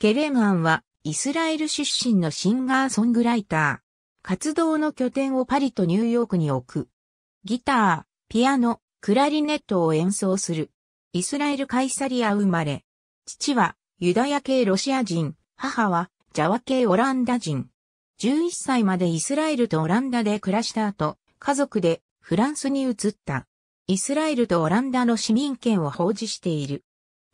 ケレガンはイスラエル出身のシンガーソングライター。活動の拠点をパリとニューヨークに置く。ギター、ピアノ、クラリネットを演奏する。イスラエルカイサリア生まれ。父はユダヤ系ロシア人、母はジャワ系オランダ人。11歳までイスラエルとオランダで暮らした後、家族でフランスに移った。イスラエルとオランダの市民権を保持している。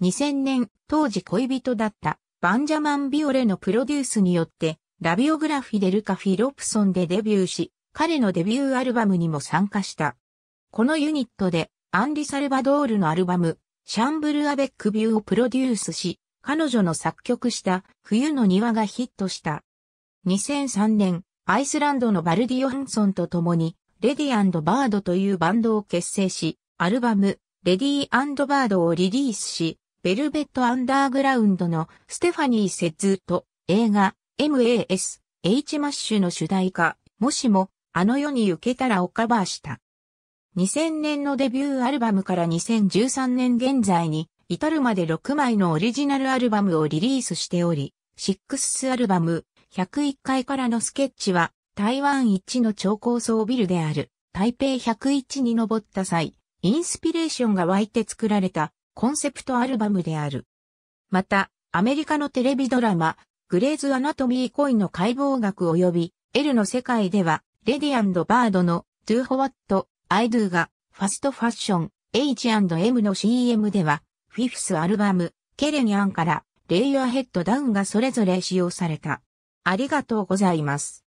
2000年、当時恋人だったバンジャマン・ビオレのプロデュースによって、ラビオグラフィでルカ・フィロプソンでデビューし、彼のデビューアルバムにも参加した。このユニットで、アンリ・サルバドールのアルバム、シャンブル・アベック・ビューをプロデュースし、彼女の作曲した冬の庭がヒットした。2003年、アイスランドのバルディ・ヨハンソンと共に、レディバードというバンドを結成し、アルバム、レディバードをリリースし、ベルベットアンダーグラウンドのステファニー・セッズと映画 MAS、H マッシュの主題歌、もしもあの世に行けたらをカバーした。2000年のデビューアルバムから2013年現在に至るまで6枚のオリジナルアルバムをリリースしており、シックスアルバム101回からのスケッチは台湾一の超高層ビルである台北101に登った際、インスピレーションが湧いて作られたコンセプトアルバムである。また、アメリカのテレビドラマ、グレーズ・アナトミー・コインの解剖学及び、L の世界では、レディアンド・バードの、Do What, I Do が、ファストファッション、H&M の CM では、フィフスアルバム、ケレニアンから、レイヤーヘッドダウンがそれぞれ使用された。ありがとうございます。